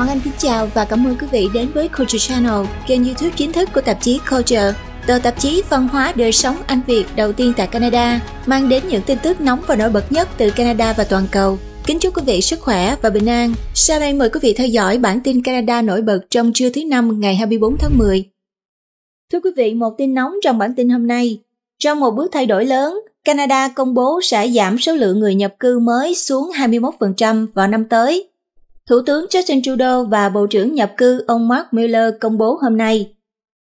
Hoàng Anh kính chào và cảm ơn quý vị đến với Culture Channel, kênh youtube chính thức của tạp chí Culture. Tờ tạp chí văn hóa đời sống Anh Việt đầu tiên tại Canada, mang đến những tin tức nóng và nổi bật nhất từ Canada và toàn cầu. Kính chúc quý vị sức khỏe và bình an. Sau đây mời quý vị theo dõi bản tin Canada nổi bật trong trưa thứ năm ngày 24 tháng 10. Thưa quý vị, một tin nóng trong bản tin hôm nay. Trong một bước thay đổi lớn, Canada công bố sẽ giảm số lượng người nhập cư mới xuống 21% vào năm tới Thủ tướng Justin Trudeau và Bộ trưởng nhập cư ông Mark Miller công bố hôm nay.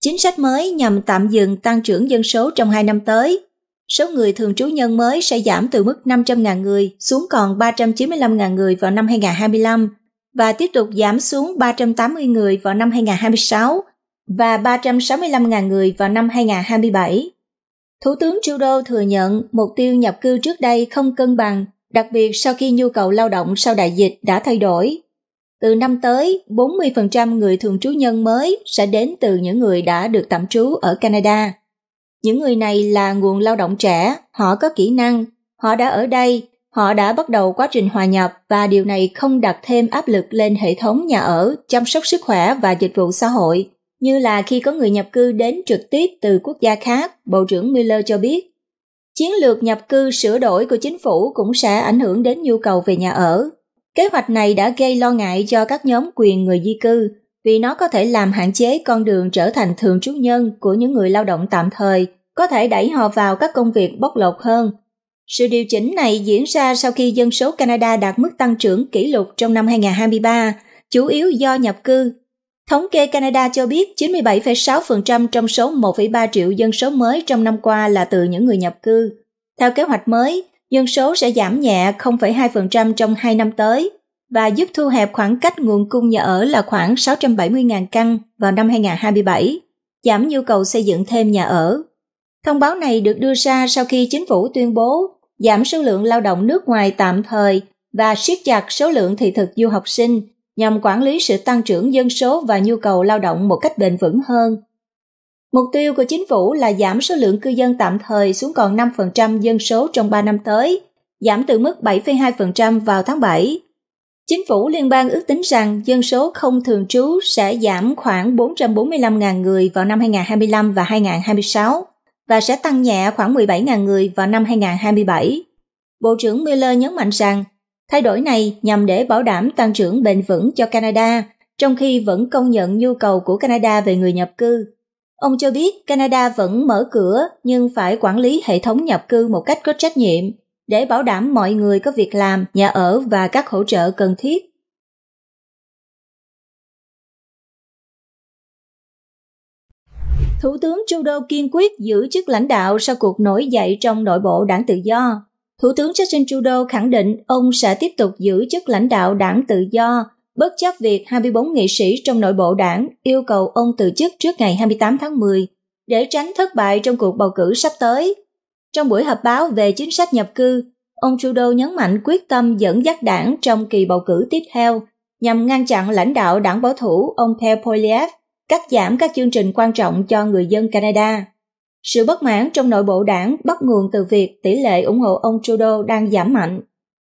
Chính sách mới nhằm tạm dừng tăng trưởng dân số trong hai năm tới. Số người thường trú nhân mới sẽ giảm từ mức 500.000 người xuống còn 395.000 người vào năm 2025 và tiếp tục giảm xuống 380 người vào năm 2026 và 365.000 người vào năm 2027. Thủ tướng Trudeau thừa nhận mục tiêu nhập cư trước đây không cân bằng, đặc biệt sau khi nhu cầu lao động sau đại dịch đã thay đổi. Từ năm tới, 40% người thường trú nhân mới sẽ đến từ những người đã được tạm trú ở Canada. Những người này là nguồn lao động trẻ, họ có kỹ năng, họ đã ở đây, họ đã bắt đầu quá trình hòa nhập và điều này không đặt thêm áp lực lên hệ thống nhà ở, chăm sóc sức khỏe và dịch vụ xã hội, như là khi có người nhập cư đến trực tiếp từ quốc gia khác, Bộ trưởng Miller cho biết. Chiến lược nhập cư sửa đổi của chính phủ cũng sẽ ảnh hưởng đến nhu cầu về nhà ở, Kế hoạch này đã gây lo ngại cho các nhóm quyền người di cư vì nó có thể làm hạn chế con đường trở thành thường trú nhân của những người lao động tạm thời, có thể đẩy họ vào các công việc bóc lột hơn. Sự điều chỉnh này diễn ra sau khi dân số Canada đạt mức tăng trưởng kỷ lục trong năm 2023, chủ yếu do nhập cư. Thống kê Canada cho biết 97,6% trong số 1,3 triệu dân số mới trong năm qua là từ những người nhập cư. Theo kế hoạch mới, dân số sẽ giảm nhẹ 0,2% trong 2 năm tới và giúp thu hẹp khoảng cách nguồn cung nhà ở là khoảng 670.000 căn vào năm 2027, giảm nhu cầu xây dựng thêm nhà ở. Thông báo này được đưa ra sau khi chính phủ tuyên bố giảm số lượng lao động nước ngoài tạm thời và siết chặt số lượng thị thực du học sinh nhằm quản lý sự tăng trưởng dân số và nhu cầu lao động một cách bền vững hơn Mục tiêu của chính phủ là giảm số lượng cư dân tạm thời xuống còn 5% dân số trong 3 năm tới, giảm từ mức 7,2% vào tháng 7. Chính phủ liên bang ước tính rằng dân số không thường trú sẽ giảm khoảng 445.000 người vào năm 2025 và 2026 và sẽ tăng nhẹ khoảng 17.000 người vào năm 2027. Bộ trưởng Miller nhấn mạnh rằng thay đổi này nhằm để bảo đảm tăng trưởng bền vững cho Canada, trong khi vẫn công nhận nhu cầu của Canada về người nhập cư Ông cho biết Canada vẫn mở cửa nhưng phải quản lý hệ thống nhập cư một cách có trách nhiệm để bảo đảm mọi người có việc làm, nhà ở và các hỗ trợ cần thiết. Thủ tướng Trudeau kiên quyết giữ chức lãnh đạo sau cuộc nổi dậy trong nội bộ đảng tự do. Thủ tướng Justin Trudeau khẳng định ông sẽ tiếp tục giữ chức lãnh đạo đảng tự do bất chấp việc 24 nghị sĩ trong nội bộ đảng yêu cầu ông từ chức trước ngày 28 tháng 10 để tránh thất bại trong cuộc bầu cử sắp tới. Trong buổi họp báo về chính sách nhập cư, ông Trudeau nhấn mạnh quyết tâm dẫn dắt đảng trong kỳ bầu cử tiếp theo nhằm ngăn chặn lãnh đạo đảng bảo thủ ông Pierre Poilievre cắt giảm các chương trình quan trọng cho người dân Canada. Sự bất mãn trong nội bộ đảng bắt nguồn từ việc tỷ lệ ủng hộ ông Trudeau đang giảm mạnh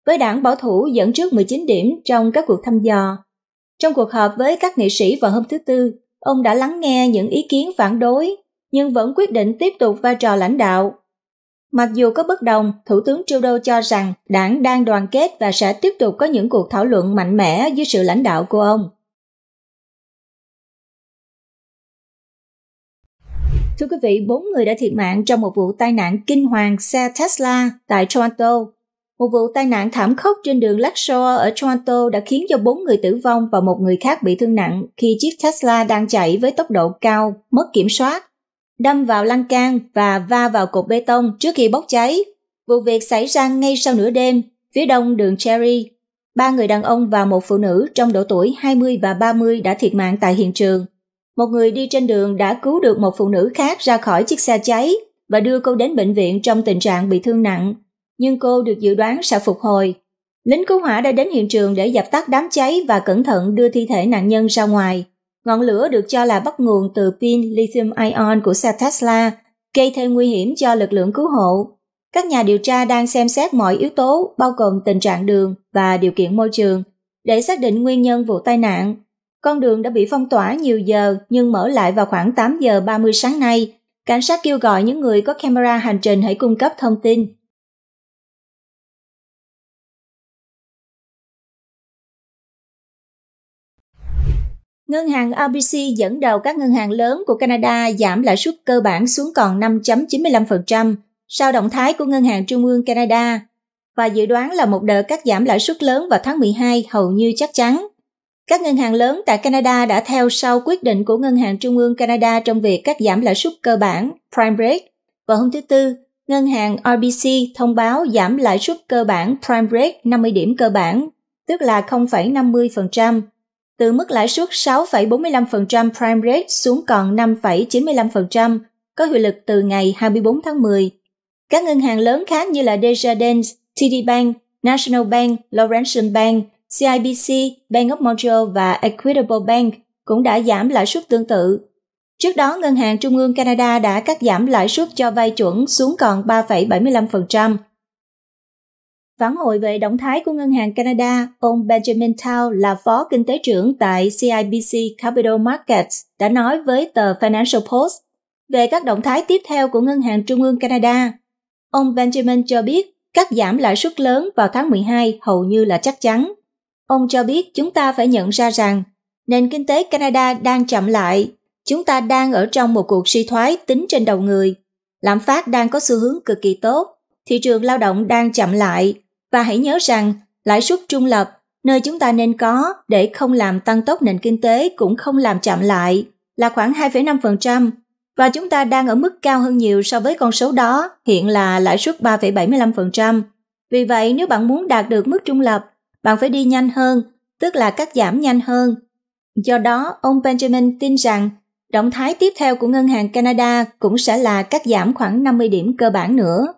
với đảng Bảo thủ dẫn trước 19 điểm trong các cuộc thăm dò. Trong cuộc họp với các nghị sĩ vào hôm thứ Tư, ông đã lắng nghe những ý kiến phản đối, nhưng vẫn quyết định tiếp tục vai trò lãnh đạo. Mặc dù có bất đồng, Thủ tướng Trudeau cho rằng đảng đang đoàn kết và sẽ tiếp tục có những cuộc thảo luận mạnh mẽ dưới sự lãnh đạo của ông. Thưa quý vị, bốn người đã thiệt mạng trong một vụ tai nạn kinh hoàng xe Tesla tại Toronto một vụ tai nạn thảm khốc trên đường Lakeshore ở Toronto đã khiến cho bốn người tử vong và một người khác bị thương nặng khi chiếc Tesla đang chạy với tốc độ cao, mất kiểm soát, đâm vào lan can và va vào cột bê tông trước khi bốc cháy. Vụ việc xảy ra ngay sau nửa đêm, phía đông đường Cherry. Ba người đàn ông và một phụ nữ trong độ tuổi 20 và 30 đã thiệt mạng tại hiện trường. Một người đi trên đường đã cứu được một phụ nữ khác ra khỏi chiếc xe cháy và đưa cô đến bệnh viện trong tình trạng bị thương nặng nhưng cô được dự đoán sẽ phục hồi. Lính cứu hỏa đã đến hiện trường để dập tắt đám cháy và cẩn thận đưa thi thể nạn nhân ra ngoài. Ngọn lửa được cho là bắt nguồn từ pin lithium-ion của xe Tesla, gây thêm nguy hiểm cho lực lượng cứu hộ. Các nhà điều tra đang xem xét mọi yếu tố, bao gồm tình trạng đường và điều kiện môi trường, để xác định nguyên nhân vụ tai nạn. Con đường đã bị phong tỏa nhiều giờ nhưng mở lại vào khoảng 8 giờ 30 sáng nay. Cảnh sát kêu gọi những người có camera hành trình hãy cung cấp thông tin. Ngân hàng RBC dẫn đầu các ngân hàng lớn của Canada giảm lãi suất cơ bản xuống còn 5.95% sau động thái của Ngân hàng Trung ương Canada và dự đoán là một đợt cắt giảm lãi suất lớn vào tháng 12 hầu như chắc chắn. Các ngân hàng lớn tại Canada đã theo sau quyết định của Ngân hàng Trung ương Canada trong việc cắt giảm lãi suất cơ bản Prime Rate. Vào hôm thứ Tư, Ngân hàng RBC thông báo giảm lãi suất cơ bản Prime Rate 50 điểm cơ bản, tức là 0,50% từ mức lãi suất 6,45% prime rate xuống còn 5,95%, có hiệu lực từ ngày 24 tháng 10. Các ngân hàng lớn khác như là Desjardins, TD Bank, National Bank, Laurentian Bank, CIBC, Bank of Montreal và Equitable Bank cũng đã giảm lãi suất tương tự. Trước đó, Ngân hàng Trung ương Canada đã cắt giảm lãi suất cho vay chuẩn xuống còn 3,75%, Phản hồi về động thái của Ngân hàng Canada, ông Benjamin Tao là phó kinh tế trưởng tại CIBC Capital Markets đã nói với tờ Financial Post về các động thái tiếp theo của Ngân hàng Trung ương Canada. Ông Benjamin cho biết cắt giảm lãi suất lớn vào tháng 12 hầu như là chắc chắn. Ông cho biết chúng ta phải nhận ra rằng nền kinh tế Canada đang chậm lại, chúng ta đang ở trong một cuộc suy thoái tính trên đầu người, lạm phát đang có xu hướng cực kỳ tốt, thị trường lao động đang chậm lại và hãy nhớ rằng, lãi suất trung lập, nơi chúng ta nên có để không làm tăng tốc nền kinh tế cũng không làm chậm lại, là khoảng 2,5% và chúng ta đang ở mức cao hơn nhiều so với con số đó, hiện là lãi suất 3,75%. Vì vậy, nếu bạn muốn đạt được mức trung lập, bạn phải đi nhanh hơn, tức là cắt giảm nhanh hơn. Do đó, ông Benjamin tin rằng động thái tiếp theo của Ngân hàng Canada cũng sẽ là cắt giảm khoảng 50 điểm cơ bản nữa.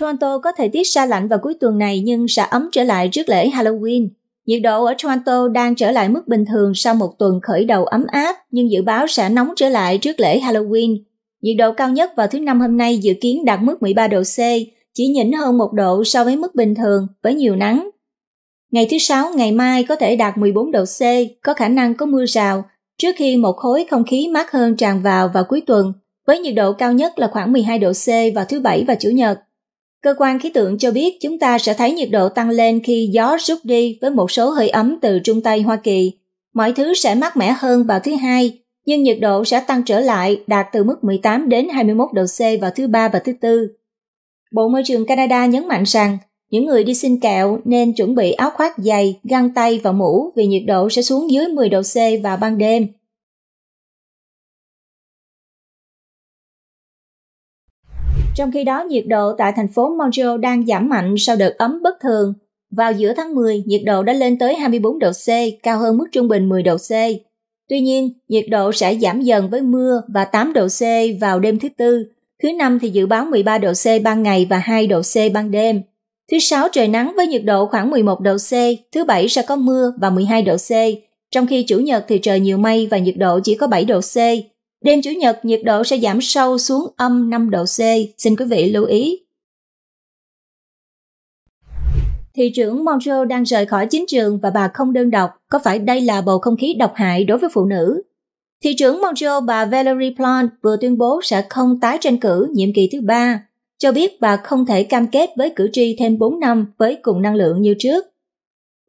Toronto có thời tiết xa lạnh vào cuối tuần này nhưng sẽ ấm trở lại trước lễ Halloween. Nhiệt độ ở Toronto đang trở lại mức bình thường sau một tuần khởi đầu ấm áp, nhưng dự báo sẽ nóng trở lại trước lễ Halloween. Nhiệt độ cao nhất vào thứ năm hôm nay dự kiến đạt mức 13 độ C, chỉ nhỉnh hơn một độ so với mức bình thường, với nhiều nắng. Ngày thứ Sáu ngày mai có thể đạt 14 độ C, có khả năng có mưa rào, trước khi một khối không khí mát hơn tràn vào vào cuối tuần, với nhiệt độ cao nhất là khoảng 12 độ C vào thứ Bảy và Chủ nhật. Cơ quan khí tượng cho biết chúng ta sẽ thấy nhiệt độ tăng lên khi gió rút đi với một số hơi ấm từ Trung Tây Hoa Kỳ. Mọi thứ sẽ mát mẻ hơn vào thứ hai, nhưng nhiệt độ sẽ tăng trở lại đạt từ mức 18 đến 21 độ C vào thứ ba và thứ tư. Bộ Môi trường Canada nhấn mạnh rằng những người đi xin kẹo nên chuẩn bị áo khoác dày, găng tay và mũ vì nhiệt độ sẽ xuống dưới 10 độ C vào ban đêm. Trong khi đó, nhiệt độ tại thành phố Montreal đang giảm mạnh sau đợt ấm bất thường. Vào giữa tháng 10, nhiệt độ đã lên tới 24 độ C, cao hơn mức trung bình 10 độ C. Tuy nhiên, nhiệt độ sẽ giảm dần với mưa và 8 độ C vào đêm thứ Tư. Thứ năm thì dự báo 13 độ C ban ngày và 2 độ C ban đêm. Thứ sáu trời nắng với nhiệt độ khoảng 11 độ C, thứ bảy sẽ có mưa và 12 độ C, trong khi chủ nhật thì trời nhiều mây và nhiệt độ chỉ có 7 độ C, Đêm Chủ nhật nhiệt độ sẽ giảm sâu xuống âm 5 độ C, xin quý vị lưu ý. Thị trưởng Monroe đang rời khỏi chính trường và bà không đơn độc, có phải đây là bầu không khí độc hại đối với phụ nữ? Thị trưởng Monroe bà Valerie Plante vừa tuyên bố sẽ không tái tranh cử nhiệm kỳ thứ ba, cho biết bà không thể cam kết với cử tri thêm 4 năm với cùng năng lượng như trước.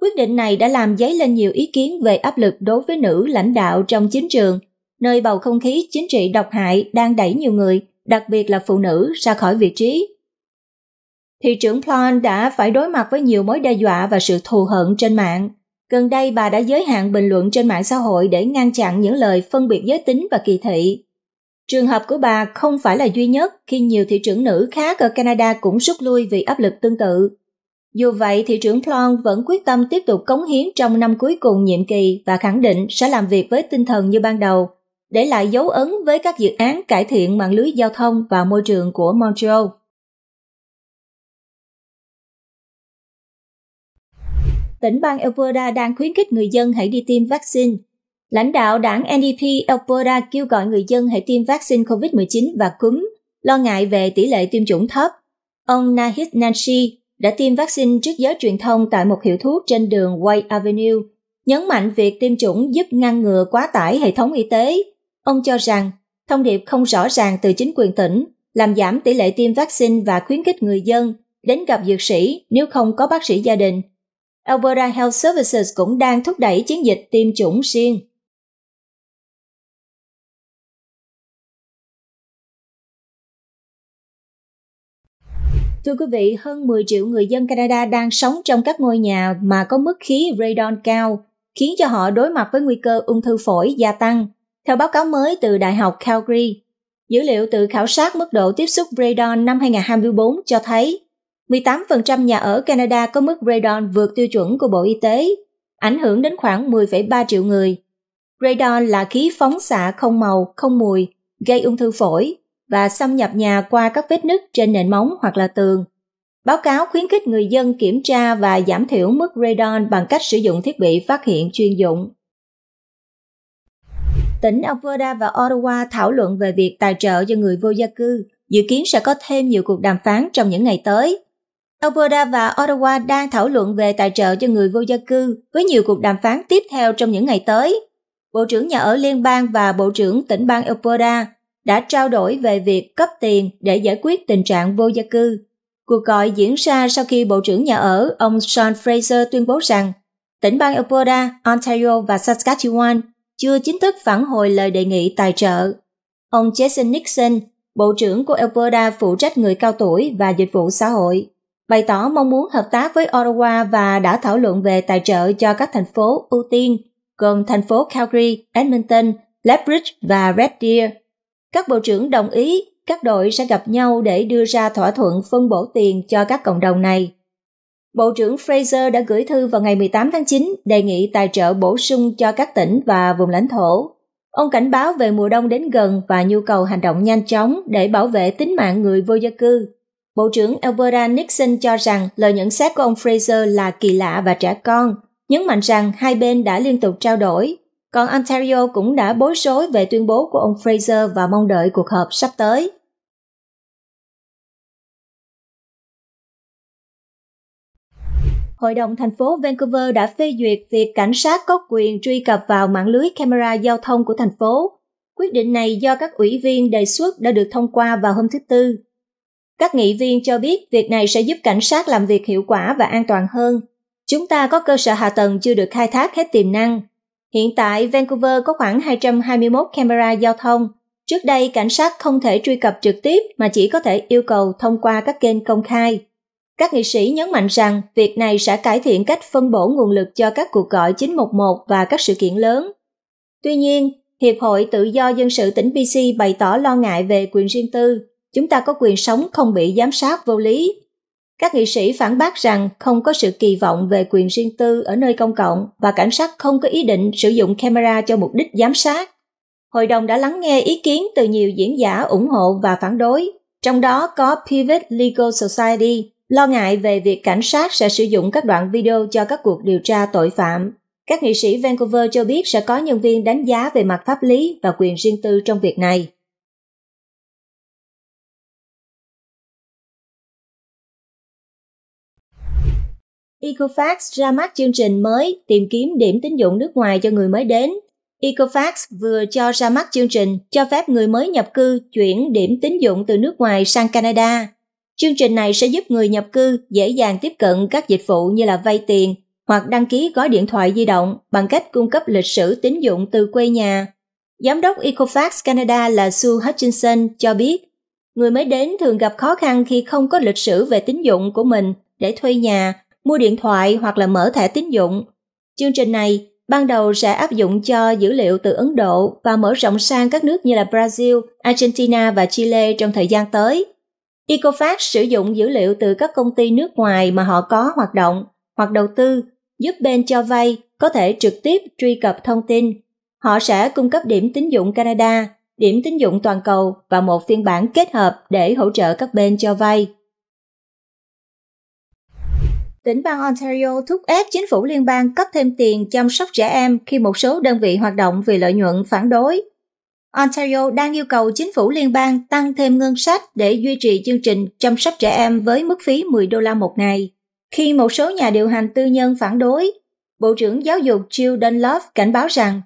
Quyết định này đã làm dấy lên nhiều ý kiến về áp lực đối với nữ lãnh đạo trong chính trường nơi bầu không khí chính trị độc hại đang đẩy nhiều người, đặc biệt là phụ nữ, ra khỏi vị trí. Thị trưởng Plan đã phải đối mặt với nhiều mối đe dọa và sự thù hận trên mạng. Gần đây bà đã giới hạn bình luận trên mạng xã hội để ngăn chặn những lời phân biệt giới tính và kỳ thị. Trường hợp của bà không phải là duy nhất khi nhiều thị trưởng nữ khác ở Canada cũng rút lui vì áp lực tương tự. Dù vậy, thị trưởng Plon vẫn quyết tâm tiếp tục cống hiến trong năm cuối cùng nhiệm kỳ và khẳng định sẽ làm việc với tinh thần như ban đầu, để lại dấu ấn với các dự án cải thiện mạng lưới giao thông và môi trường của Montreal. Tỉnh bang Alberta đang khuyến khích người dân hãy đi tiêm vaccine. Lãnh đạo đảng NDP e Alberta kêu gọi người dân hãy tiêm vaccine COVID-19 và cúm, lo ngại về tỷ lệ tiêm chủng thấp. Ông Nahid Nanshi đã tiêm vaccine trước giới truyền thông tại một hiệu thuốc trên đường White Avenue, nhấn mạnh việc tiêm chủng giúp ngăn ngừa quá tải hệ thống y tế Ông cho rằng thông điệp không rõ ràng từ chính quyền tỉnh làm giảm tỷ lệ tiêm vaccine và khuyến khích người dân đến gặp dược sĩ nếu không có bác sĩ gia đình. Alberta Health Services cũng đang thúc đẩy chiến dịch tiêm chủng riêng. Thưa quý vị, hơn 10 triệu người dân Canada đang sống trong các ngôi nhà mà có mức khí radon cao, khiến cho họ đối mặt với nguy cơ ung thư phổi gia tăng. Theo báo cáo mới từ Đại học Calgary, dữ liệu từ khảo sát mức độ tiếp xúc radon năm 2024 cho thấy 18% nhà ở Canada có mức radon vượt tiêu chuẩn của Bộ Y tế, ảnh hưởng đến khoảng 10,3 triệu người. Radon là khí phóng xạ không màu, không mùi, gây ung thư phổi và xâm nhập nhà qua các vết nứt trên nền móng hoặc là tường. Báo cáo khuyến khích người dân kiểm tra và giảm thiểu mức radon bằng cách sử dụng thiết bị phát hiện chuyên dụng tỉnh Alberta và Ottawa thảo luận về việc tài trợ cho người vô gia cư, dự kiến sẽ có thêm nhiều cuộc đàm phán trong những ngày tới. Alberta và Ottawa đang thảo luận về tài trợ cho người vô gia cư với nhiều cuộc đàm phán tiếp theo trong những ngày tới. Bộ trưởng Nhà ở Liên bang và Bộ trưởng tỉnh bang Alberta đã trao đổi về việc cấp tiền để giải quyết tình trạng vô gia cư. Cuộc gọi diễn ra sau khi Bộ trưởng Nhà ở ông Sean Fraser tuyên bố rằng tỉnh bang Alberta, Ontario và Saskatchewan chưa chính thức phản hồi lời đề nghị tài trợ. Ông Jason Nixon, Bộ trưởng của Alberta phụ trách người cao tuổi và dịch vụ xã hội, bày tỏ mong muốn hợp tác với Ottawa và đã thảo luận về tài trợ cho các thành phố ưu tiên, gồm thành phố Calgary, Edmonton, Lethbridge và Red Deer. Các bộ trưởng đồng ý các đội sẽ gặp nhau để đưa ra thỏa thuận phân bổ tiền cho các cộng đồng này. Bộ trưởng Fraser đã gửi thư vào ngày 18 tháng 9 đề nghị tài trợ bổ sung cho các tỉnh và vùng lãnh thổ. Ông cảnh báo về mùa đông đến gần và nhu cầu hành động nhanh chóng để bảo vệ tính mạng người vô gia cư. Bộ trưởng Alberta Nixon cho rằng lời nhận xét của ông Fraser là kỳ lạ và trẻ con, nhấn mạnh rằng hai bên đã liên tục trao đổi. Còn Ontario cũng đã bối rối về tuyên bố của ông Fraser và mong đợi cuộc họp sắp tới. Hội đồng thành phố Vancouver đã phê duyệt việc cảnh sát có quyền truy cập vào mạng lưới camera giao thông của thành phố. Quyết định này do các ủy viên đề xuất đã được thông qua vào hôm thứ Tư. Các nghị viên cho biết việc này sẽ giúp cảnh sát làm việc hiệu quả và an toàn hơn. Chúng ta có cơ sở hạ tầng chưa được khai thác hết tiềm năng. Hiện tại, Vancouver có khoảng 221 camera giao thông. Trước đây, cảnh sát không thể truy cập trực tiếp mà chỉ có thể yêu cầu thông qua các kênh công khai. Các nghị sĩ nhấn mạnh rằng việc này sẽ cải thiện cách phân bổ nguồn lực cho các cuộc gọi 911 và các sự kiện lớn. Tuy nhiên, Hiệp hội Tự do Dân sự tỉnh BC bày tỏ lo ngại về quyền riêng tư. Chúng ta có quyền sống không bị giám sát vô lý. Các nghị sĩ phản bác rằng không có sự kỳ vọng về quyền riêng tư ở nơi công cộng và cảnh sát không có ý định sử dụng camera cho mục đích giám sát. Hội đồng đã lắng nghe ý kiến từ nhiều diễn giả ủng hộ và phản đối, trong đó có Pivot Legal Society, Lo ngại về việc cảnh sát sẽ sử dụng các đoạn video cho các cuộc điều tra tội phạm, các nghị sĩ Vancouver cho biết sẽ có nhân viên đánh giá về mặt pháp lý và quyền riêng tư trong việc này. Equifax ra mắt chương trình mới tìm kiếm điểm tín dụng nước ngoài cho người mới đến. Equifax vừa cho ra mắt chương trình cho phép người mới nhập cư chuyển điểm tín dụng từ nước ngoài sang Canada. Chương trình này sẽ giúp người nhập cư dễ dàng tiếp cận các dịch vụ như là vay tiền hoặc đăng ký gói điện thoại di động bằng cách cung cấp lịch sử tín dụng từ quê nhà. Giám đốc Ecofax Canada là Sue Hutchinson cho biết, người mới đến thường gặp khó khăn khi không có lịch sử về tín dụng của mình để thuê nhà, mua điện thoại hoặc là mở thẻ tín dụng. Chương trình này ban đầu sẽ áp dụng cho dữ liệu từ Ấn Độ và mở rộng sang các nước như là Brazil, Argentina và Chile trong thời gian tới – Ecofax sử dụng dữ liệu từ các công ty nước ngoài mà họ có hoạt động hoặc đầu tư, giúp bên cho vay có thể trực tiếp truy cập thông tin. Họ sẽ cung cấp điểm tín dụng Canada, điểm tín dụng toàn cầu và một phiên bản kết hợp để hỗ trợ các bên cho vay. Tỉnh bang Ontario thúc ép chính phủ liên bang cấp thêm tiền chăm sóc trẻ em khi một số đơn vị hoạt động vì lợi nhuận phản đối. Ontario đang yêu cầu chính phủ liên bang tăng thêm ngân sách để duy trì chương trình chăm sóc trẻ em với mức phí 10 đô la một ngày. Khi một số nhà điều hành tư nhân phản đối, Bộ trưởng Giáo dục Jill Dunlop cảnh báo rằng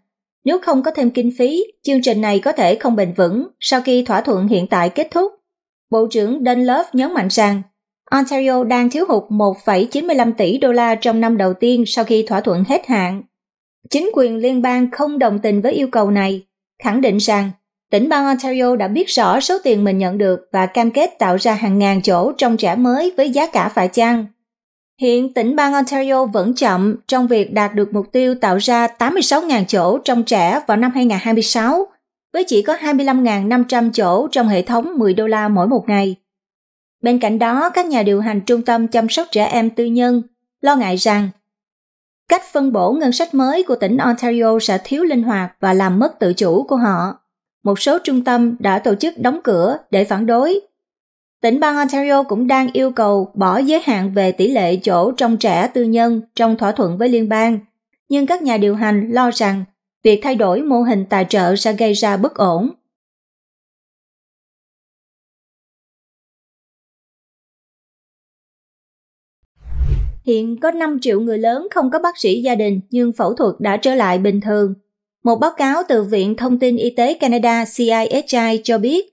nếu không có thêm kinh phí, chương trình này có thể không bền vững sau khi thỏa thuận hiện tại kết thúc. Bộ trưởng Dunlop nhấn mạnh rằng Ontario đang thiếu hụt 1,95 tỷ đô la trong năm đầu tiên sau khi thỏa thuận hết hạn. Chính quyền liên bang không đồng tình với yêu cầu này khẳng định rằng tỉnh bang Ontario đã biết rõ số tiền mình nhận được và cam kết tạo ra hàng ngàn chỗ trong trẻ mới với giá cả phải chăng. Hiện tỉnh bang Ontario vẫn chậm trong việc đạt được mục tiêu tạo ra 86.000 chỗ trong trẻ vào năm 2026, với chỉ có 25.500 chỗ trong hệ thống 10 đô la mỗi một ngày. Bên cạnh đó, các nhà điều hành trung tâm chăm sóc trẻ em tư nhân lo ngại rằng Cách phân bổ ngân sách mới của tỉnh Ontario sẽ thiếu linh hoạt và làm mất tự chủ của họ. Một số trung tâm đã tổ chức đóng cửa để phản đối. Tỉnh bang Ontario cũng đang yêu cầu bỏ giới hạn về tỷ lệ chỗ trong trẻ tư nhân trong thỏa thuận với liên bang, nhưng các nhà điều hành lo rằng việc thay đổi mô hình tài trợ sẽ gây ra bất ổn. hiện có 5 triệu người lớn không có bác sĩ gia đình nhưng phẫu thuật đã trở lại bình thường. Một báo cáo từ Viện Thông tin Y tế Canada CISI cho biết,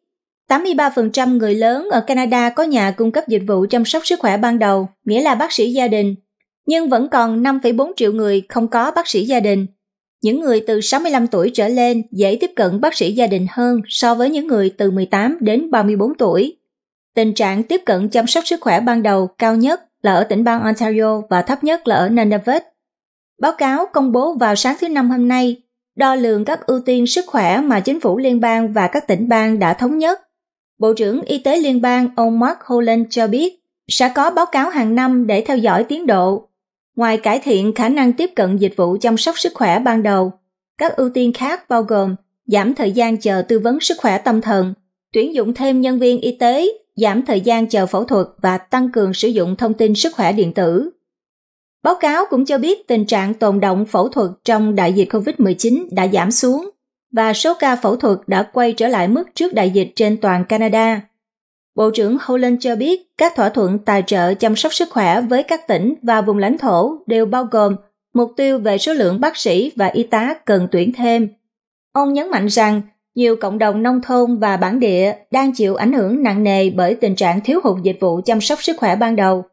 83% người lớn ở Canada có nhà cung cấp dịch vụ chăm sóc sức khỏe ban đầu, nghĩa là bác sĩ gia đình, nhưng vẫn còn 5,4 triệu người không có bác sĩ gia đình. Những người từ 65 tuổi trở lên dễ tiếp cận bác sĩ gia đình hơn so với những người từ 18 đến 34 tuổi. Tình trạng tiếp cận chăm sóc sức khỏe ban đầu cao nhất là ở tỉnh bang Ontario và thấp nhất là ở Nunavut. Báo cáo công bố vào sáng thứ Năm hôm nay đo lường các ưu tiên sức khỏe mà chính phủ liên bang và các tỉnh bang đã thống nhất. Bộ trưởng Y tế liên bang ông Mark Holland cho biết sẽ có báo cáo hàng năm để theo dõi tiến độ. Ngoài cải thiện khả năng tiếp cận dịch vụ chăm sóc sức khỏe ban đầu, các ưu tiên khác bao gồm giảm thời gian chờ tư vấn sức khỏe tâm thần, tuyển dụng thêm nhân viên y tế giảm thời gian chờ phẫu thuật và tăng cường sử dụng thông tin sức khỏe điện tử. Báo cáo cũng cho biết tình trạng tồn động phẫu thuật trong đại dịch COVID-19 đã giảm xuống và số ca phẫu thuật đã quay trở lại mức trước đại dịch trên toàn Canada. Bộ trưởng Holland cho biết các thỏa thuận tài trợ chăm sóc sức khỏe với các tỉnh và vùng lãnh thổ đều bao gồm mục tiêu về số lượng bác sĩ và y tá cần tuyển thêm. Ông nhấn mạnh rằng nhiều cộng đồng nông thôn và bản địa đang chịu ảnh hưởng nặng nề bởi tình trạng thiếu hụt dịch vụ chăm sóc sức khỏe ban đầu.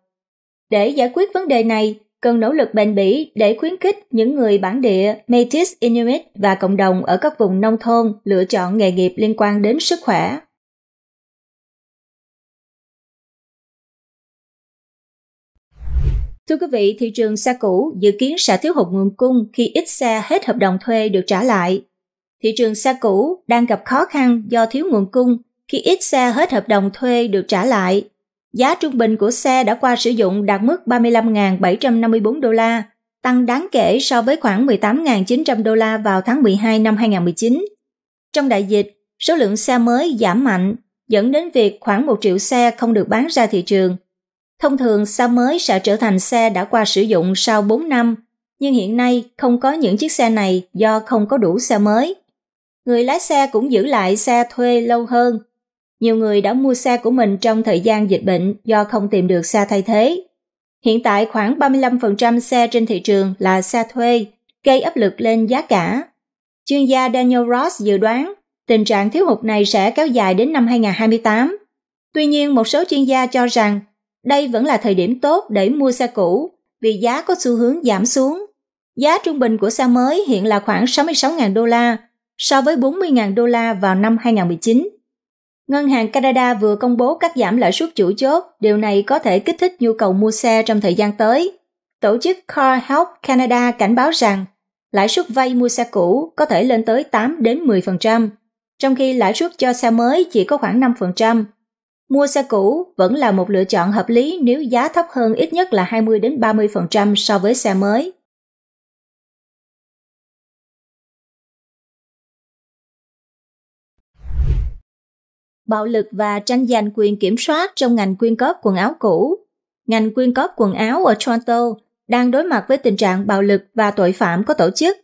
Để giải quyết vấn đề này, cần nỗ lực bền bỉ để khuyến khích những người bản địa Métis Inuit và cộng đồng ở các vùng nông thôn lựa chọn nghề nghiệp liên quan đến sức khỏe. Thưa quý vị, thị trường xe cũ dự kiến sẽ thiếu hụt nguồn cung khi ít xe hết hợp đồng thuê được trả lại thị trường xe cũ đang gặp khó khăn do thiếu nguồn cung khi ít xe hết hợp đồng thuê được trả lại. Giá trung bình của xe đã qua sử dụng đạt mức 35.754 đô la, tăng đáng kể so với khoảng 18.900 đô la vào tháng 12 năm 2019. Trong đại dịch, số lượng xe mới giảm mạnh, dẫn đến việc khoảng 1 triệu xe không được bán ra thị trường. Thông thường, xe mới sẽ trở thành xe đã qua sử dụng sau 4 năm, nhưng hiện nay không có những chiếc xe này do không có đủ xe mới người lái xe cũng giữ lại xe thuê lâu hơn. Nhiều người đã mua xe của mình trong thời gian dịch bệnh do không tìm được xe thay thế. Hiện tại khoảng 35% xe trên thị trường là xe thuê, gây áp lực lên giá cả. Chuyên gia Daniel Ross dự đoán tình trạng thiếu hụt này sẽ kéo dài đến năm 2028. Tuy nhiên, một số chuyên gia cho rằng đây vẫn là thời điểm tốt để mua xe cũ vì giá có xu hướng giảm xuống. Giá trung bình của xe mới hiện là khoảng 66.000 đô la, so với 40.000 đô la vào năm 2019. Ngân hàng Canada vừa công bố cắt giảm lãi suất chủ chốt, điều này có thể kích thích nhu cầu mua xe trong thời gian tới. Tổ chức Car Help Canada cảnh báo rằng lãi suất vay mua xe cũ có thể lên tới 8 đến 10%, trong khi lãi suất cho xe mới chỉ có khoảng 5%. Mua xe cũ vẫn là một lựa chọn hợp lý nếu giá thấp hơn ít nhất là 20 đến 30% so với xe mới. bạo lực và tranh giành quyền kiểm soát trong ngành quyên góp quần áo cũ. Ngành quyên góp quần áo ở Toronto đang đối mặt với tình trạng bạo lực và tội phạm có tổ chức.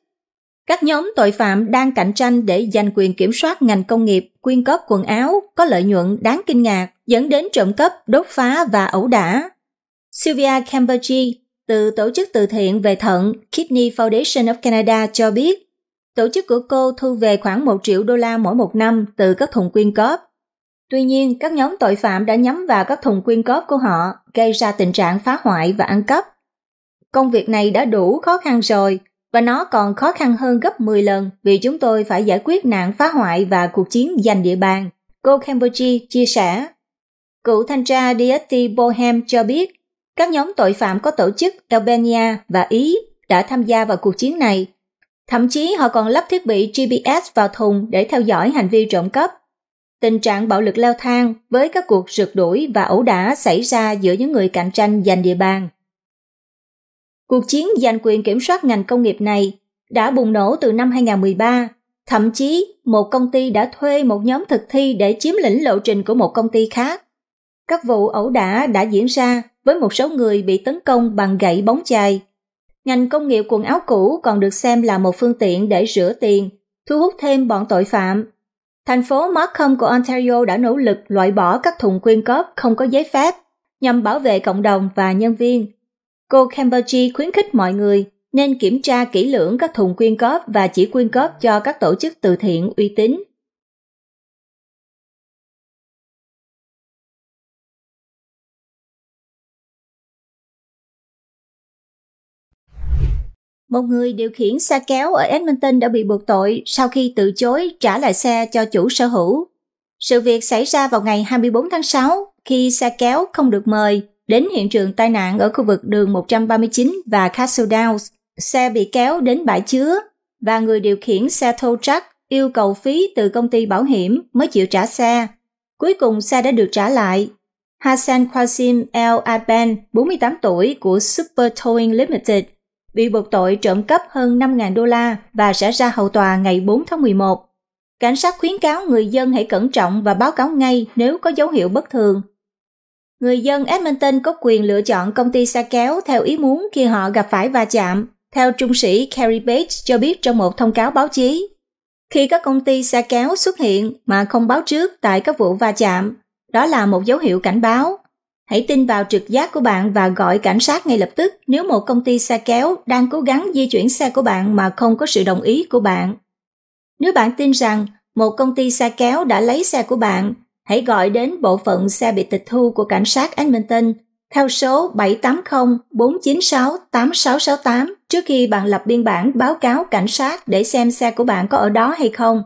Các nhóm tội phạm đang cạnh tranh để giành quyền kiểm soát ngành công nghiệp, quyên góp quần áo có lợi nhuận đáng kinh ngạc, dẫn đến trộm cắp, đốt phá và ẩu đả. Sylvia Camberge từ Tổ chức Từ thiện về thận Kidney Foundation of Canada cho biết, tổ chức của cô thu về khoảng 1 triệu đô la mỗi một năm từ các thùng quyên góp Tuy nhiên, các nhóm tội phạm đã nhắm vào các thùng quyên góp của họ, gây ra tình trạng phá hoại và ăn cắp. Công việc này đã đủ khó khăn rồi, và nó còn khó khăn hơn gấp 10 lần vì chúng tôi phải giải quyết nạn phá hoại và cuộc chiến giành địa bàn, cô Campuchi chia sẻ. Cựu thanh tra DST Bohem cho biết, các nhóm tội phạm có tổ chức Albania và Ý đã tham gia vào cuộc chiến này. Thậm chí họ còn lắp thiết bị GPS vào thùng để theo dõi hành vi trộm cắp tình trạng bạo lực leo thang với các cuộc rượt đuổi và ẩu đả xảy ra giữa những người cạnh tranh giành địa bàn. Cuộc chiến giành quyền kiểm soát ngành công nghiệp này đã bùng nổ từ năm 2013, thậm chí một công ty đã thuê một nhóm thực thi để chiếm lĩnh lộ trình của một công ty khác. Các vụ ẩu đả đã diễn ra với một số người bị tấn công bằng gậy bóng chày. Ngành công nghiệp quần áo cũ còn được xem là một phương tiện để rửa tiền, thu hút thêm bọn tội phạm Thành phố Markham của Ontario đã nỗ lực loại bỏ các thùng quyên góp không có giấy phép nhằm bảo vệ cộng đồng và nhân viên. Cô Cambergy khuyến khích mọi người nên kiểm tra kỹ lưỡng các thùng quyên góp và chỉ quyên góp cho các tổ chức từ thiện uy tín. Một người điều khiển xe kéo ở Edmonton đã bị buộc tội sau khi từ chối trả lại xe cho chủ sở hữu. Sự việc xảy ra vào ngày 24 tháng 6 khi xe kéo không được mời đến hiện trường tai nạn ở khu vực đường 139 và Castle Downs. Xe bị kéo đến bãi chứa và người điều khiển xe tow truck yêu cầu phí từ công ty bảo hiểm mới chịu trả xe. Cuối cùng xe đã được trả lại. Hassan Qasim El Aben, 48 tuổi của Super Towing Limited, bị buộc tội trộm cắp hơn 5.000 đô la và sẽ ra hầu tòa ngày 4 tháng 11. Cảnh sát khuyến cáo người dân hãy cẩn trọng và báo cáo ngay nếu có dấu hiệu bất thường. Người dân Edmonton có quyền lựa chọn công ty xa kéo theo ý muốn khi họ gặp phải va chạm, theo trung sĩ Kerry Bates cho biết trong một thông cáo báo chí. Khi các công ty xa kéo xuất hiện mà không báo trước tại các vụ va chạm, đó là một dấu hiệu cảnh báo. Hãy tin vào trực giác của bạn và gọi cảnh sát ngay lập tức nếu một công ty xe kéo đang cố gắng di chuyển xe của bạn mà không có sự đồng ý của bạn. Nếu bạn tin rằng một công ty xe kéo đã lấy xe của bạn, hãy gọi đến bộ phận xe bị tịch thu của cảnh sát Edmonton theo số 780 496 8668 trước khi bạn lập biên bản báo cáo cảnh sát để xem xe của bạn có ở đó hay không.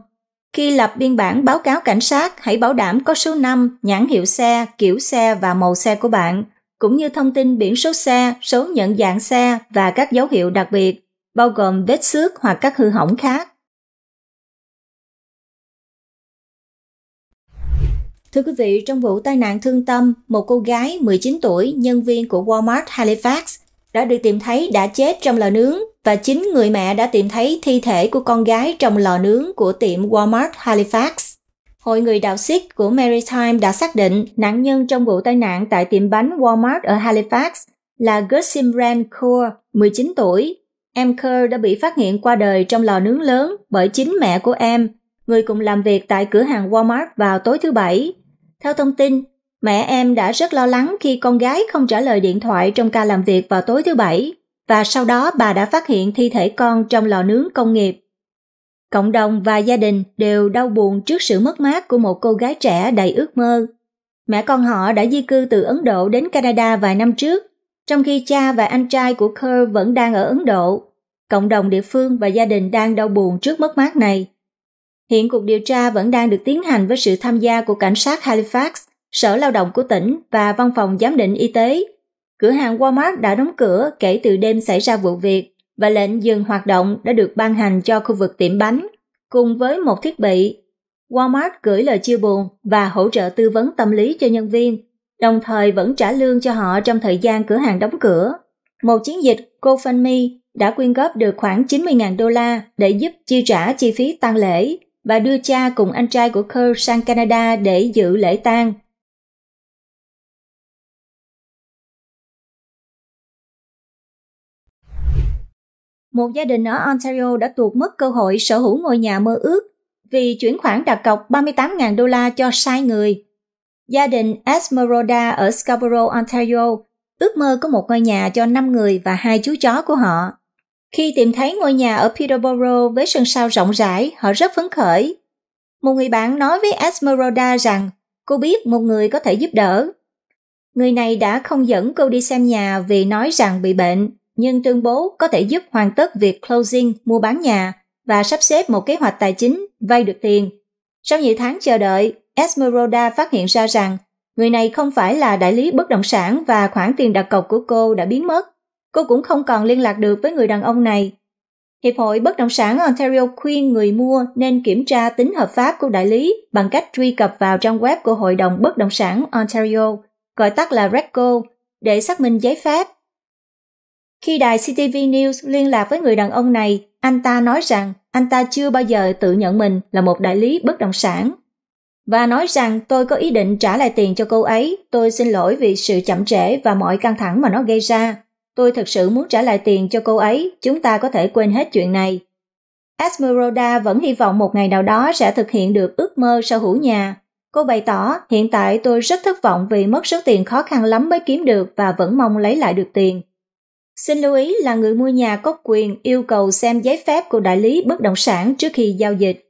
Khi lập biên bản báo cáo cảnh sát, hãy bảo đảm có số năm, nhãn hiệu xe, kiểu xe và màu xe của bạn, cũng như thông tin biển số xe, số nhận dạng xe và các dấu hiệu đặc biệt, bao gồm vết xước hoặc các hư hỏng khác. Thưa quý vị, trong vụ tai nạn thương tâm, một cô gái 19 tuổi, nhân viên của Walmart Halifax, đã được tìm thấy đã chết trong lò nướng và chính người mẹ đã tìm thấy thi thể của con gái trong lò nướng của tiệm Walmart Halifax. Hội người đạo Sikh của Maritime đã xác định nạn nhân trong vụ tai nạn tại tiệm bánh Walmart ở Halifax là Gersimran Kaur, 19 tuổi. Em Kerr đã bị phát hiện qua đời trong lò nướng lớn bởi chính mẹ của em, người cùng làm việc tại cửa hàng Walmart vào tối thứ Bảy. Theo thông tin, Mẹ em đã rất lo lắng khi con gái không trả lời điện thoại trong ca làm việc vào tối thứ Bảy, và sau đó bà đã phát hiện thi thể con trong lò nướng công nghiệp. Cộng đồng và gia đình đều đau buồn trước sự mất mát của một cô gái trẻ đầy ước mơ. Mẹ con họ đã di cư từ Ấn Độ đến Canada vài năm trước, trong khi cha và anh trai của Kerr vẫn đang ở Ấn Độ. Cộng đồng địa phương và gia đình đang đau buồn trước mất mát này. Hiện cuộc điều tra vẫn đang được tiến hành với sự tham gia của cảnh sát Halifax Sở Lao động của tỉnh và Văn phòng Giám định Y tế. Cửa hàng Walmart đã đóng cửa kể từ đêm xảy ra vụ việc và lệnh dừng hoạt động đã được ban hành cho khu vực tiệm bánh. Cùng với một thiết bị, Walmart gửi lời chia buồn và hỗ trợ tư vấn tâm lý cho nhân viên, đồng thời vẫn trả lương cho họ trong thời gian cửa hàng đóng cửa. Một chiến dịch GoFundMe đã quyên góp được khoảng 90.000 đô la để giúp chi trả chi phí tang lễ và đưa cha cùng anh trai của Kerr sang Canada để dự lễ tang một gia đình ở Ontario đã tuột mất cơ hội sở hữu ngôi nhà mơ ước vì chuyển khoản đặt cọc 38.000 đô la cho sai người. Gia đình Esmeralda ở Scarborough, Ontario, ước mơ có một ngôi nhà cho 5 người và hai chú chó của họ. Khi tìm thấy ngôi nhà ở Peterborough với sân sau rộng rãi, họ rất phấn khởi. Một người bạn nói với Esmeralda rằng cô biết một người có thể giúp đỡ. Người này đã không dẫn cô đi xem nhà vì nói rằng bị bệnh nhưng tuyên bố có thể giúp hoàn tất việc closing mua bán nhà và sắp xếp một kế hoạch tài chính vay được tiền. Sau nhiều tháng chờ đợi, Esmeralda phát hiện ra rằng người này không phải là đại lý bất động sản và khoản tiền đặt cọc của cô đã biến mất. Cô cũng không còn liên lạc được với người đàn ông này. Hiệp hội bất động sản Ontario khuyên người mua nên kiểm tra tính hợp pháp của đại lý bằng cách truy cập vào trang web của Hội đồng Bất động sản Ontario, gọi tắt là RECO, để xác minh giấy phép khi đài CTV News liên lạc với người đàn ông này, anh ta nói rằng anh ta chưa bao giờ tự nhận mình là một đại lý bất động sản. Và nói rằng tôi có ý định trả lại tiền cho cô ấy, tôi xin lỗi vì sự chậm trễ và mọi căng thẳng mà nó gây ra. Tôi thật sự muốn trả lại tiền cho cô ấy, chúng ta có thể quên hết chuyện này. Esmeralda vẫn hy vọng một ngày nào đó sẽ thực hiện được ước mơ sở hữu nhà. Cô bày tỏ, hiện tại tôi rất thất vọng vì mất số tiền khó khăn lắm mới kiếm được và vẫn mong lấy lại được tiền. Xin lưu ý là người mua nhà có quyền yêu cầu xem giấy phép của đại lý bất động sản trước khi giao dịch.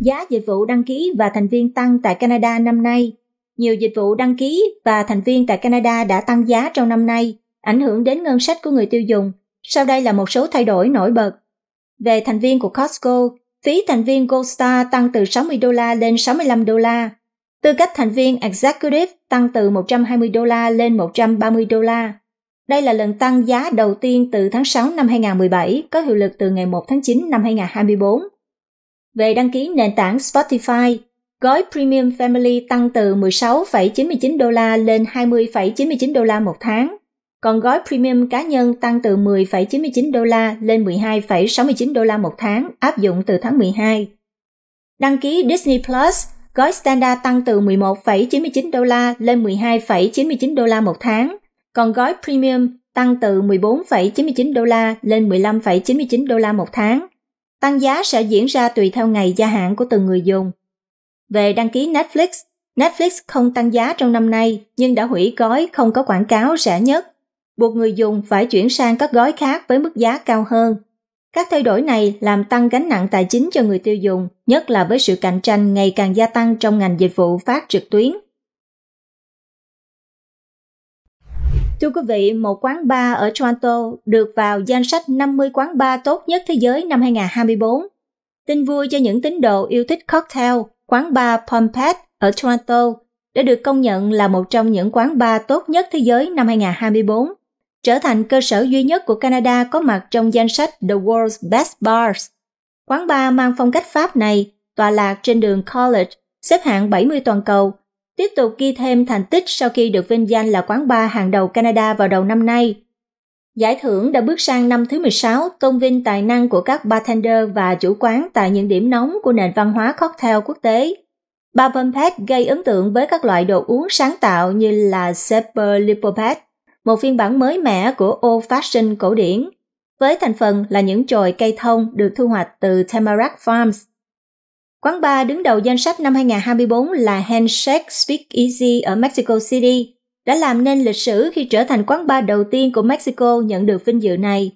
Giá dịch vụ đăng ký và thành viên tăng tại Canada năm nay. Nhiều dịch vụ đăng ký và thành viên tại Canada đã tăng giá trong năm nay, ảnh hưởng đến ngân sách của người tiêu dùng. Sau đây là một số thay đổi nổi bật. Về thành viên của Costco, phí thành viên Gold Star tăng từ 60 đô la lên 65 đô la. Tư cách thành viên Executive tăng từ 120 đô la lên 130 đô la. Đây là lần tăng giá đầu tiên từ tháng 6 năm 2017, có hiệu lực từ ngày 1 tháng 9 năm 2024. Về đăng ký nền tảng Spotify, gói Premium Family tăng từ 16,99 đô la lên 20,99 đô la một tháng, còn gói Premium cá nhân tăng từ 10,99 đô la lên 12,69 đô la một tháng, áp dụng từ tháng 12. Đăng ký Disney Plus Gói Standard tăng từ 11,99 đô la lên 12,99 đô la một tháng, còn gói Premium tăng từ 14,99 đô la lên 15,99 đô la một tháng. Tăng giá sẽ diễn ra tùy theo ngày gia hạn của từng người dùng. Về đăng ký Netflix, Netflix không tăng giá trong năm nay nhưng đã hủy gói không có quảng cáo rẻ nhất, buộc người dùng phải chuyển sang các gói khác với mức giá cao hơn các thay đổi này làm tăng gánh nặng tài chính cho người tiêu dùng, nhất là với sự cạnh tranh ngày càng gia tăng trong ngành dịch vụ phát trực tuyến. Thưa quý vị, một quán bar ở Toronto được vào danh sách 50 quán bar tốt nhất thế giới năm 2024. Tin vui cho những tín đồ yêu thích cocktail, quán bar Pompet ở Toronto đã được công nhận là một trong những quán bar tốt nhất thế giới năm 2024 trở thành cơ sở duy nhất của Canada có mặt trong danh sách The World's Best Bars. Quán bar mang phong cách Pháp này tọa lạc trên đường College, xếp hạng 70 toàn cầu, tiếp tục ghi thêm thành tích sau khi được vinh danh là quán bar hàng đầu Canada vào đầu năm nay. Giải thưởng đã bước sang năm thứ 16 tôn vinh tài năng của các bartender và chủ quán tại những điểm nóng của nền văn hóa cocktail quốc tế. Bar Bumpet gây ấn tượng với các loại đồ uống sáng tạo như là Sepper Lipopet, một phiên bản mới mẻ của Old Fashion cổ điển, với thành phần là những chồi cây thông được thu hoạch từ Tamarack Farms. Quán bar đứng đầu danh sách năm 2024 là Handshake Speak Easy ở Mexico City, đã làm nên lịch sử khi trở thành quán bar đầu tiên của Mexico nhận được vinh dự này,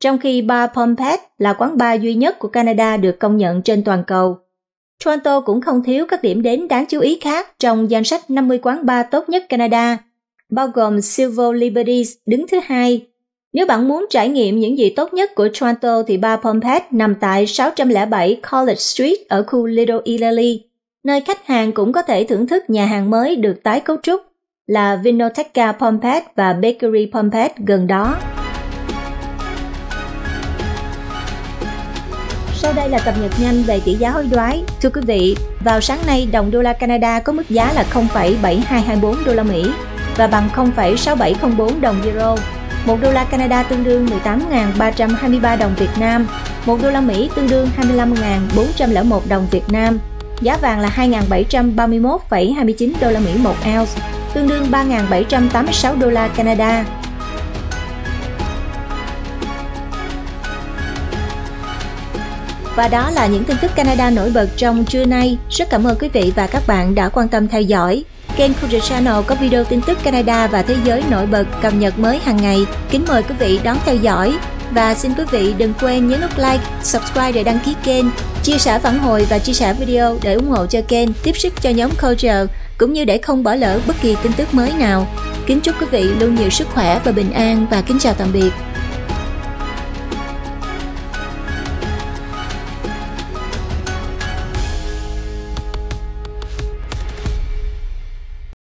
trong khi bar Pompet là quán bar duy nhất của Canada được công nhận trên toàn cầu. Toronto cũng không thiếu các điểm đến đáng chú ý khác trong danh sách 50 quán bar tốt nhất Canada – bao gồm Silver Liberties đứng thứ hai. Nếu bạn muốn trải nghiệm những gì tốt nhất của Toronto thì bar Pompet nằm tại 607 College Street ở khu Little Italy, nơi khách hàng cũng có thể thưởng thức nhà hàng mới được tái cấu trúc là Vinoteca Pompet và Bakery Pompet gần đó. Sau đây là cập nhật nhanh về tỷ giá hối đoái. Thưa quý vị, vào sáng nay đồng đô la Canada có mức giá là 0,7224 đô la Mỹ, và bằng 0,6704 đồng euro. 1 đô la Canada tương đương 18.323 đồng Việt Nam, 1 đô la Mỹ tương đương 25.401 đồng Việt Nam. Giá vàng là 2.731,29 đô la Mỹ một ounce, tương đương 3.786 đô la Canada. Và đó là những tin tức Canada nổi bật trong trưa nay. Rất cảm ơn quý vị và các bạn đã quan tâm theo dõi. Kênh Korea Channel có video tin tức Canada và thế giới nổi bật cập nhật mới hàng ngày. Kính mời quý vị đón theo dõi. Và xin quý vị đừng quên nhấn nút like, subscribe để đăng ký kênh, chia sẻ phản hồi và chia sẻ video để ủng hộ cho kênh, tiếp sức cho nhóm Culture, cũng như để không bỏ lỡ bất kỳ tin tức mới nào. Kính chúc quý vị luôn nhiều sức khỏe và bình an và kính chào tạm biệt.